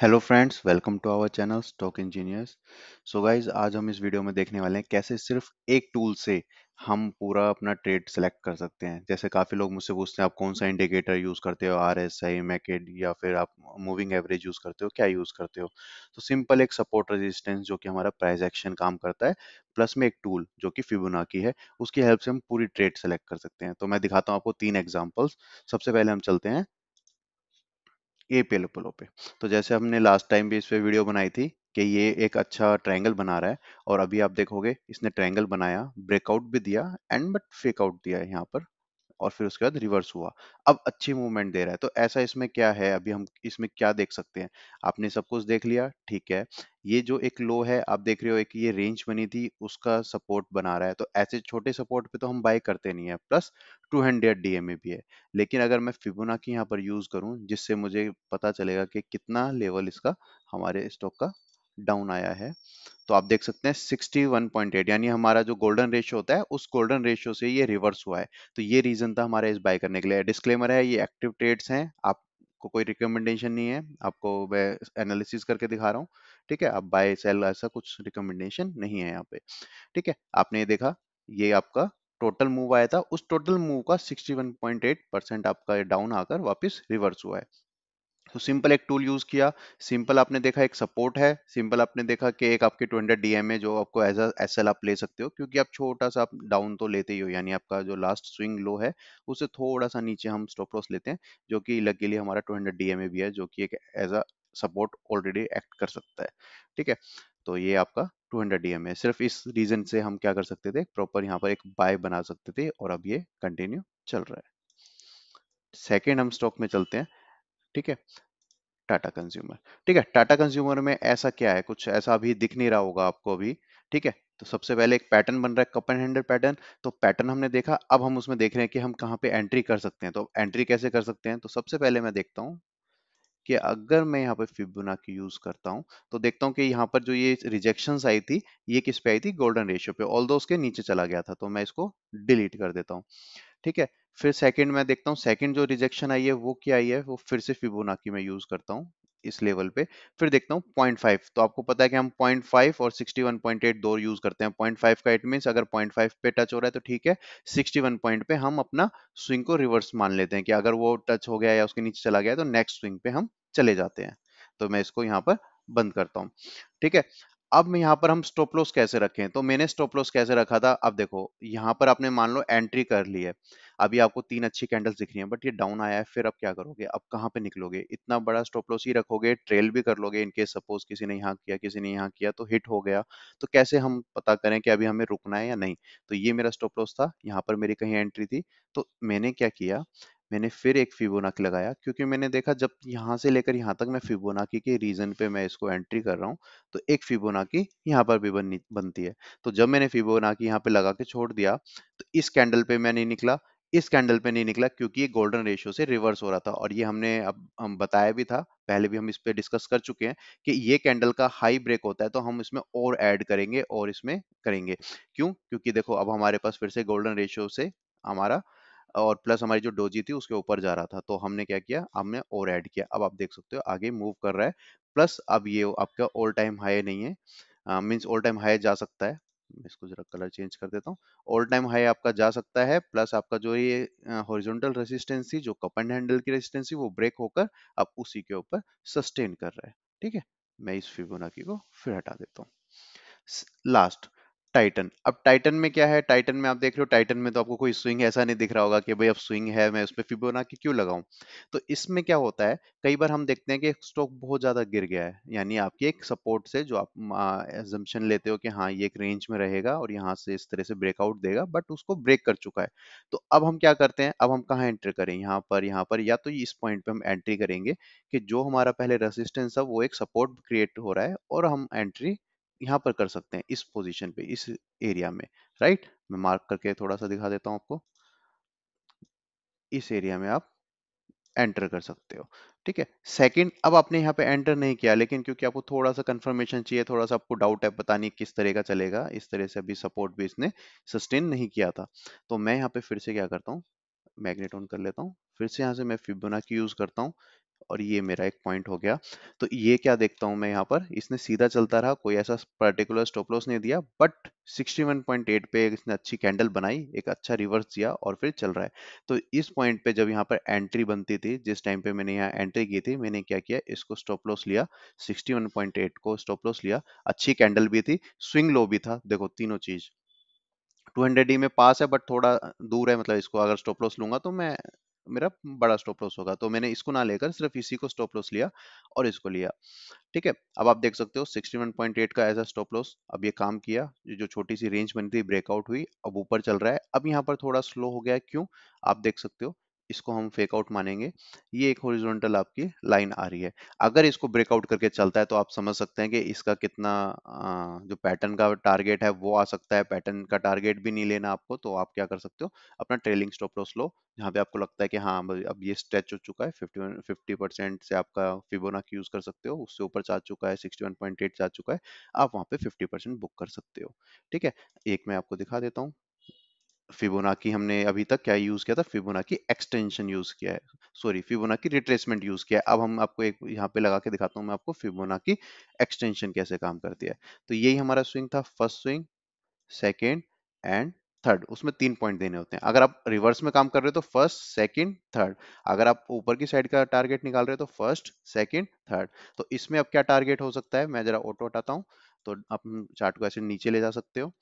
hello friends welcome to our channel stock engineers so guys आज हम इस video में देखने वाले हैं कैसे सिर्फ एक टूल से हम पूरा अपना ट्रेड सेलेक्ट कर सकते हैं जैसे काफ़ी लोग मुझसे पूछते हैं आप कौन सा इंडिकेटर यूज़ करते हो आर एस आई मैकेड या फिर आप मूविंग एवरेज यूज़ करते हो क्या यूज़ करते हो तो सिंपल एक सपोर्ट रेजिस्टेंस जो कि हमारा प्राइस एक्शन काम करता है प्लस में एक टूल जो कि फिबुना की है उसकी हेल्प से हम पूरी ट्रेड सेलेक्ट कर सकते हैं तो मैं दिखाता हूँ आपको तीन एग्जाम्पल्स सबसे पहले हम चलते हैं ए पे लेवलों पे तो जैसे हमने लास्ट टाइम भी इस पर वीडियो बनाई थी कि ये एक अच्छा ट्रायंगल बना रहा है और अभी आप देखोगे इसने ट्रायंगल बनाया ब्रेकआउट भी दिया एंड बट फेकआउट दिया है यहाँ पर और फिर उसके बाद रिवर्स हुआ अब अच्छी मूवमेंट दे रहा है तो ऐसा इसमें क्या है अभी हम इसमें क्या देख सकते हैं आपने सब कुछ देख लिया ठीक है ये जो एक लो है आप देख रहे हो एक ये रेंज बनी थी उसका सपोर्ट बना रहा है तो ऐसे छोटे सपोर्ट पे तो हम बाय करते नहीं है प्लस 200 हंड्रेड डीएमए भी है लेकिन अगर मैं फिबोना की यहाँ पर यूज करूँ जिससे मुझे पता चलेगा कि कितना लेवल इसका हमारे स्टॉक का डाउन आया है तो आप देख सकते हैं 61.8 यानी हमारा जो गोल्डन रेशियो होता है उस गोल्डन रेशियो से ये रिवर्स हुआ है तो ये रीजन था हमारे इस बाय करने के लिए डिस्क्लेमर है ये एक्टिव ट्रेड्स हैं आपको कोई रिकमेंडेशन नहीं है आपको मैं एनालिसिस करके दिखा रहा हूँ ठीक है आप बाय सेल ऐसा कुछ रिकमेंडेशन नहीं है यहाँ पे ठीक है आपने ये देखा ये आपका टोटल मूव आया था उस टोटल मूव का 61.8 परसेंट आपका डाउन आकर वापस रिवर्स हुआ है तो सिंपल एक टूल यूज किया सिंपल आपने देखा एक सपोर्ट है सिंपल आपने देखा कि एक आपके 200 डीएम है जो आपको एज एस एल आप ले सकते हो क्योंकि आप छोटा सा आप डाउन तो लेते ही हो यानी आपका जो लास्ट स्विंग लो है उससे थोड़ा सा नीचे हम स्टॉप लॉस लेते हैं जो कि लकीली हमारा टू हंड्रेड डीएमए भी है जो कि एक as a support already act कर सकता है ठीक है तो ये आपका 200 हंड्रेड डीएमए सिर्फ इस रीजन से हम क्या कर सकते थे प्रॉपर यहाँ पर एक बाय बना सकते थे और अब ये कंटिन्यू चल रहा है सेकेंड हम स्टॉक में चलते हैं ठीक है टाटा कंज्यूमर ठीक है टाटा कंज्यूमर में ऐसा क्या है कुछ ऐसा अभी दिख नहीं रहा होगा आपको अभी ठीक है तो सबसे पहले एक पैटर्न बन रहा है कप एंड हैंडल पैटर्न तो पैटर्न हमने देखा अब हम उसमें देख रहे हैं कि हम कहाँ पे एंट्री कर सकते हैं तो एंट्री कैसे कर सकते हैं तो सबसे पहले मैं देखता हूँ कि अगर मैं यहाँ फिबुना की यूज करता हूँ तो देखता हूँ कि यहाँ पर जो ये रिजेक्शन आई थी ये किस पे आई थी गोल्डन रेशियो पे ऑल उसके नीचे चला गया था तो मैं इसको डिलीट कर देता हूँ ठीक है फिर सेकंड मैं देखता हूँ सेकंड जो रिजेक्शन आई है वो क्या आई है वो फिर से फिबोनाकी में यूज करता हूँ इस लेवल पे फिर देखता हूँ 0.5 तो आपको पता है कि हम 0.5 और 61.8 दो यूज करते हैं 0.5 का इट मीन्स अगर 0.5 पे टच हो रहा है तो ठीक है 61 पॉइंट पे हम अपना स्विंग को रिवर्स मान लेते हैं कि अगर वो टच हो गया या उसके नीचे चला गया तो नेक्स्ट स्विंग पे हम चले जाते हैं तो मैं इसको यहाँ पर बंद करता हूँ ठीक है अब यहाँ पर हम स्टॉप लॉस कैसे रखें तो मैंने स्टॉप लॉस कैसे रखा था अब देखो यहाँ पर आपने मान लो एंट्री कर ली है अभी आपको तीन अच्छी कैंडल्स दिख रही हैं बट ये डाउन आया है फिर आप क्या करोगे अब कहाँ पे निकलोगे इतना बड़ा स्टॉप लॉस ही रखोगे ट्रेल भी कर लोगे इनकेस सपोज किसी ने यहाँ किया किसी ने यहाँ किया तो हिट हो गया तो कैसे हम पता करें कि अभी हमें रुकना है या नहीं तो ये मेरा स्टॉप लॉस था यहाँ पर मेरी कहीं एंट्री थी तो मैंने क्या किया मैंने फिर एक फिबोनाकी लगाया क्योंकि मैंने देखा जब यहाँ से लेकर यहाँ तक मैं फिबोनाकी के रीजन पे मैं इसको एंट्री कर रहा हूँ तो एक फिबोनाकी यहाँ पर भी बननी बनती है तो जब मैंने फिबोनाकी यहाँ पे लगा के छोड़ दिया तो इस कैंडल पे मैं नहीं निकला इस कैंडल पे नहीं निकला क्योंकि ये गोल्डन रेशियो से रिवर्स हो रहा था और ये हमने अब हम बताया भी था पहले भी हम इस पर डिस्कस कर चुके हैं कि ये कैंडल का हाई ब्रेक होता है तो हम इसमें और ऐड करेंगे और इसमें करेंगे क्यों क्योंकि देखो अब हमारे पास फिर से गोल्डन रेशियो से हमारा और प्लस हमारी जो डोजी थी उसके ऊपर जा रहा था तो हमने क्या किया हमने और ऐड किया अब आप देख सकते हो आगे मूव कर रहा है प्लस अब ये आपका ऑल टाइम हाई नहीं है मीन्स ऑल टाइम हाई जा सकता है मैं इसको जरा कलर चेंज कर देता हूँ ऑल टाइम हाई आपका जा सकता है प्लस आपका जो ये हॉरिजॉन्टल रेजिस्टेंस थी जो कप एंड हैंडल की रेजिस्टेंस थी वो ब्रेक होकर आप उसी के ऊपर सस्टेन कर रहे हैं ठीक है मैं इस फिबोनाकी को फिर हटा देता हूँ लास्ट टाइटन अब टाइटन में क्या है टाइटन में आप देख रहे हो टाइटन में तो आपको कोई स्विंग ऐसा नहीं दिख रहा होगा कि भाई अब स्विंग है मैं उस पर फिबोनाची क्यों लगाऊं तो इसमें क्या होता है कई बार हम देखते हैं कि स्टॉक बहुत ज़्यादा गिर गया है यानी आपकी एक सपोर्ट से जो आप एजम्पन लेते हो कि हाँ ये एक रेंज में रहेगा और यहाँ से इस तरह से ब्रेकआउट देगा बट उसको ब्रेक कर चुका है तो अब हम क्या करते हैं अब हम कहाँ एंट्री करें यहाँ पर यहाँ पर या तो इस पॉइंट पर हम एंट्री करेंगे कि जो हमारा पहले रेसिस्टेंस है वो एक सपोर्ट क्रिएट हो रहा है और हम एंट्री यहाँ पर कर सकते हैं इस पोजीशन पे इस एरिया में राइट मैं मार्क करके थोड़ा सा दिखा देता हूँ आपको इस एरिया में आप एंटर कर सकते हो ठीक है सेकंड अब आपने यहाँ पे एंटर नहीं किया लेकिन क्योंकि आपको थोड़ा सा कंफर्मेशन चाहिए थोड़ा सा आपको डाउट है पता नहीं किस तरह का चलेगा इस तरह से अभी सपोर्ट भी इसने सस्टेन नहीं किया था तो मैं यहाँ पे फिर से क्या करता हूँ मैग्नेट ऑन कर लेता हूँ फिर से यहाँ से मैं फिबोना की यूज करता हूँ और ये मेरा एक पॉइंट हो गया तो ये क्या देखता हूं मैं यहाँ पर इसने सीधा चलता रहा कोई ऐसा पर्टिकुलर स्टॉप लॉस नहीं दिया बट 61.8 पे इसने अच्छी कैंडल बनाई एक अच्छा रिवर्स दिया और फिर चल रहा है तो इस पॉइंट पे जब यहाँ पर एंट्री बनती थी जिस टाइम पे मैंने यहाँ एंट्री की थी मैंने क्या किया इसको स्टॉप लॉस लिया सिक्सटी को स्टॉप लॉस लिया अच्छी कैंडल भी थी स्विंग लो भी था देखो तीनों चीज 200 डी में पास है बट थोड़ा दूर है मतलब इसको अगर स्टॉप लॉस लूंगा तो मैं मेरा बड़ा स्टॉप लॉस होगा तो मैंने इसको ना लेकर सिर्फ इसी को स्टॉप लॉस लिया और इसको लिया ठीक है अब आप देख सकते हो 61.8 का ऐसा स्टॉप लॉस अब ये काम किया जो छोटी सी रेंज बनी थी ब्रेकआउट हुई अब ऊपर चल रहा है अब यहाँ पर थोड़ा स्लो हो गया क्यों आप देख सकते हो इसको हम आउट मानेंगे ये एक हॉरिजॉन्टल आपकी लाइन आ रही है अगर इसको ब्रेकआउट करके चलता है तो आप समझ सकते हैं कि इसका कितना जो पैटर्न का टारगेट है वो आ सकता है पैटर्न का टारगेट भी नहीं लेना आपको तो आप क्या कर सकते हो अपना ट्रेलिंग स्टॉप लॉस लो जहाँ पे आपको लगता है कि हाँ अब ये स्ट्रेच हो चुका है फिफ्टी फिफ्टी से आपका फिबोना की यूज़ कर सकते हो उससे ऊपर जा चुका है सिक्सटी वन चुका है आप वहाँ पे फिफ्टी परसेंट बुक कर सकते हो ठीक है एक मैं आपको दिखा देता हूँ फिबोनाकी हमने अभी तक क्या यूज़ किया था फिबोनाकी एक्सटेंशन यूज़ किया है सॉरी फिबोनाकी रिट्रेसमेंट यूज़ किया है अब हम आपको एक यहाँ पे लगा के दिखाता हूँ मैं आपको फिबोनाकी एक्सटेंशन कैसे काम करती है तो यही हमारा स्विंग था first swing second and third उसमें तीन पॉइंट देने होते हैं अगर आप रिवर्स में काम कर रहे हो तो फर्स्ट सेकंड थर्ड अगर आप ऊपर की साइड का टारगेट निकाल रहे हो तो फर्स्ट सेकंड थर्ड तो इसमें अब क्या टारगेट हो सकता है मैं जरा ऑटो हटाता हूँ तो आप चार्ट को ऐसे नीचे ले जा सकते हो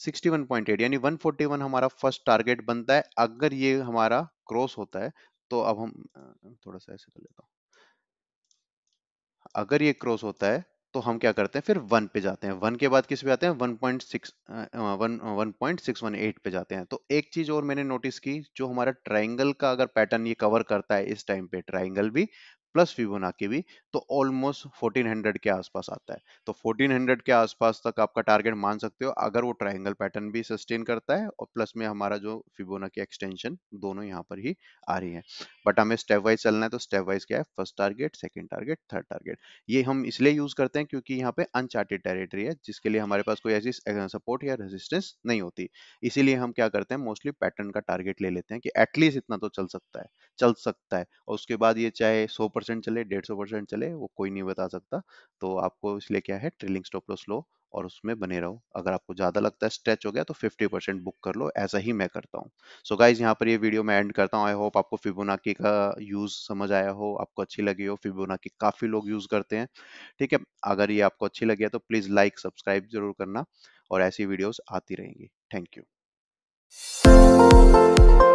61.8 यानी 141 हमारा फर्स्ट टारगेट बनता है अगर ये हमारा क्रॉस होता है तो अब हम थोड़ा सा ऐसे कर लेता अगर ये क्रॉस होता है तो हम क्या करते हैं फिर वन पे जाते हैं वन के बाद किस पे आते हैं 1.6 वन uh, पे जाते हैं तो एक चीज और मैंने नोटिस की जो हमारा ट्राइंगल का अगर पैटर्न ये कवर करता है इस टाइम पे ट्राइंगल भी प्लस फिबोना के भी तो ऑलमोस्ट 1400 के आसपास आता है तो 1400 के आसपास तक आपका टारगेट मान सकते हो अगर वो ट्राइंगल पैटर्न भी सस्टेन करता है और प्लस में हमारा जो फिबोना की एक्सटेंशन दोनों यहाँ पर ही आ रही है बट हमें स्टेप वाइज चलना है तो स्टेप वाइज क्या है first target second target third target ये हम इसलिए यूज करते हैं क्योंकि यहाँ पे अनचार्टेड टेरिटरी है जिसके लिए हमारे पास कोई ऐसी सपोर्ट या रेजिस्टेंस नहीं होती इसीलिए हम क्या करते हैं मोस्टली पैटर्न का टारगेट ले लेते हैं कि एटलीस्ट इतना तो चल सकता है चल सकता है और उसके बाद ये चाहे सौ परसेंट चले डेढ़ सौ परसेंट चले वो कोई नहीं बता सकता तो आपको इसलिए क्या है ट्रेलिंग स्टॉप लॉस लो और उसमें बने रहो अगर आपको ज़्यादा लगता है स्ट्रेच हो गया तो 50 परसेंट बुक कर लो ऐसा ही मैं करता हूँ सो गाइज यहाँ पर ये वीडियो मैं एंड करता हूँ आई होप आपको फिबोनाकी का यूज़ समझ आया हो आपको अच्छी लगी हो फिबोनाकी काफ़ी लोग यूज़ करते हैं ठीक है अगर ये आपको अच्छी लगी है तो प्लीज़ लाइक सब्सक्राइब जरूर करना और ऐसी वीडियोज़ आती रहेंगी थैंक यू